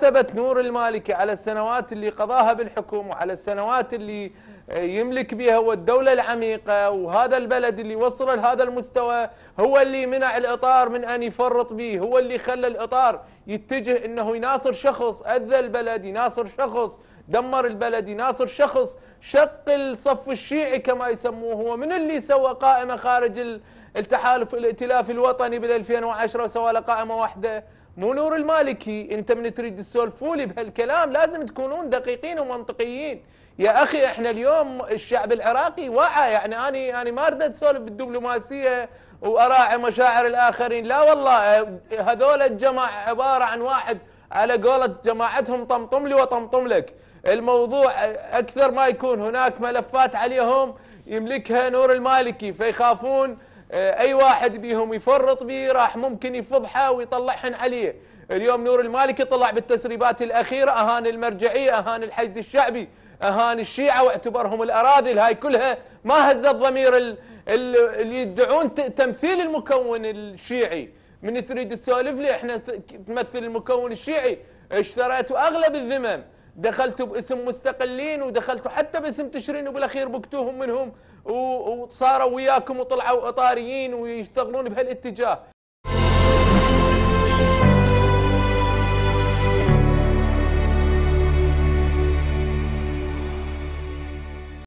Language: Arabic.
ثبت نور المالكي على السنوات اللي قضاها بالحكم وعلى السنوات اللي يملك بها والدولة العميقة وهذا البلد اللي وصل لهذا المستوى هو اللي منع الإطار من أن يفرط به هو اللي خلى الإطار يتجه أنه يناصر شخص أذى البلد يناصر شخص دمر البلد يناصر شخص شق الصف الشيعي كما يسموه هو من اللي سوى قائمة خارج التحالف الائتلافي الوطني بال 2010 وسوى له قائمة واحدة مو نور المالكي انت من تريد تسولفوا لي بهالكلام لازم تكونون دقيقين ومنطقيين يا اخي احنا اليوم الشعب العراقي وعى يعني انا انا ما اريد اسولف بالدبلوماسيه واراعي مشاعر الاخرين لا والله هذول الجماعه عباره عن واحد على قولة جماعتهم طمطم لي وطمطم لك الموضوع اكثر ما يكون هناك ملفات عليهم يملكها نور المالكي فيخافون اي واحد بيهم يفرط بيه راح ممكن يفضحه ويطلعهن عليه اليوم نور المالكي طلع بالتسريبات الاخيره اهان المرجعيه اهان الحجز الشعبي اهان الشيعه واعتبرهم الاراذل هاي كلها ما هزت ضمير اللي يدعون تمثيل المكون الشيعي من تريد تسولف لي احنا تمثل المكون الشيعي اشتريتوا اغلب الذمم دخلتوا باسم مستقلين ودخلتوا حتى باسم تشرين وبالاخير بكتوهم منهم وصاروا وياكم وطلعوا اطاريين ويشتغلون بهالاتجاه